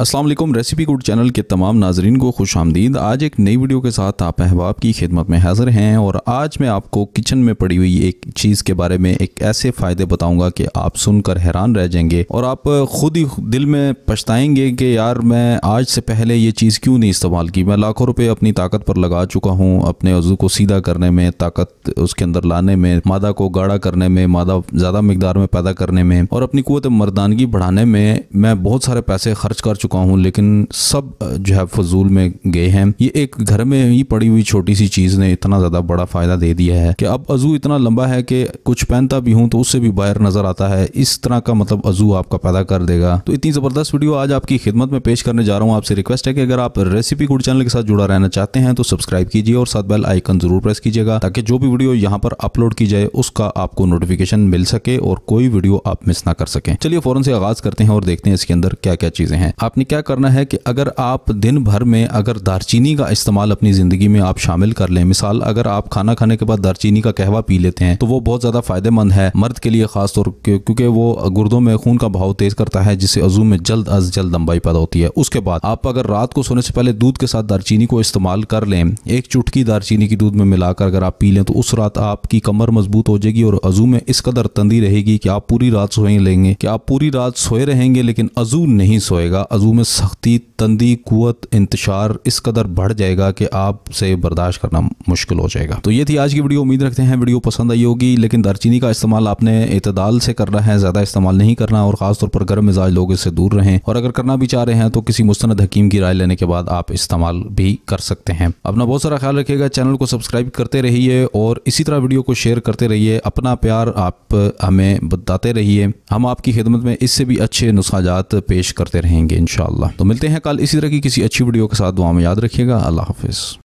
Aslam recipe good channel के तमाम नाजरन को खुश आमदीद आज एक नई वीडियो के साथ आप अहबाब की खिदमत में हाजिर हैं और आज मैं आपको किचन में पड़ी हुई एक चीज़ के बारे में एक ऐसे फ़ायदे बताऊंगा कि आप सुनकर हैरान रह जाएंगे और आप खुद ही दिल में पछताएंगे कि यार मैं आज से पहले ये चीज़ क्यों नहीं इस्तेमाल की मैं लाखों रुपये अपनी ताकत पर लगा चुका हूँ अपने वजू को सीधा करने में ताकत उसके अंदर लाने में मादा को गाढ़ा करने में मादा ज़्यादा मकदार में पैदा करने में और अपनी क़वत मर्दानगी बढ़ाने में मैं बहुत सारे पैसे खर्च कर चुका चुका हूँ लेकिन सब जो है फजूल में गए हैं ये एक घर में ही पड़ी हुई छोटी सी चीज़ ने इतना ज़्यादा बड़ा फ़ायदा दे दिया है कि अब अजू इतना लंबा है कि कुछ पहनता भी हूँ तो उससे भी बाहर नज़र आता है इस तरह का मतलब अजू आपका पैदा कर देगा तो इतनी ज़बरदस्त वीडियो आज आपकी खिदमत में पेश करने जा रहा हूँ आपसे रिक्वेस्ट है कि अगर आप रेसिपी गुड चैनल के साथ जुड़ा रहना चाहते हैं तो सब्सक्राइब कीजिए और साथ बेल आइकन ज़रूर प्रेस कीजिएगा ताकि जो भी वीडियो यहाँ पर अपलोड की जाए उसका आपको नोटिफिकेशन मिल सके और कोई वीडियो आप मिस ना कर सकें चलिए फ़ौरन से आगाज़ करते हैं और देखते हैं इसके अंदर क्या क्या चीज़ें हैं आपने आपने क्या करना है कि अगर आप दिन भर में अगर दारचीनी का इस्तेमाल अपनी ज़िंदगी में आप शामिल कर लें मिसाल अगर आप खाना खाने के बाद दारचीनी का कहवा पी लेते हैं तो वो बहुत ज़्यादा फ़ायदेमंद है मर्द के लिए ख़ास तौर क्योंकि वो गुर्दों में खून का बहाव तेज़ करता है जिससे अजू में जल्द अज जल्द लंबाई पैदा होती है उसके बाद आप अगर रात को सोने से पहले दूध के साथ दारचीनी को इस्तेमाल कर लें एक चुटकी दारचीनी की दूध में मिलाकर अगर आप पी लें तो उस रात आपकी कमर मजबूत हो जाएगी और अजू में इस कदर तंदी रहेगी कि आप पूरी रात सोए लेंगे कि आप पूरी रात सोए रहेंगे लेकिन अजू नहीं सोएगा बाजू में सख्ती तंदी कुत इंतशार इस कदर बढ़ जाएगा कि आपसे बर्दाश्त करना मुश्किल हो जाएगा तो ये थी आज की वीडियो उम्मीद रखते हैं वीडियो पसंद आई होगी लेकिन दारचीनी का इस्तेमाल आपने इतदाल से करना है ज़्यादा इस्तेमाल नहीं करना और ख़ासतौर पर गर्म मिजाज लोग इससे दूर रहें और अगर करना भी चाह रहे हैं तो किसी मुस्ंद हकीम की राय लेने के बाद आप इस्तेमाल भी कर सकते हैं अपना बहुत सारा ख्याल रखेगा चैनल को सब्सक्राइब करते रहिए और इसी तरह वीडियो को शेयर करते रहिए अपना प्यार आप हमें बताते रहिए हम आपकी खिदमत में इससे भी अच्छे नुस्खाजात पेश करते रहेंगे इन इन तो मिलते हैं कल इसी तरह की किसी अच्छी वीडियो के साथ दुआ में याद रखिएगा अल्लाह हाफिज़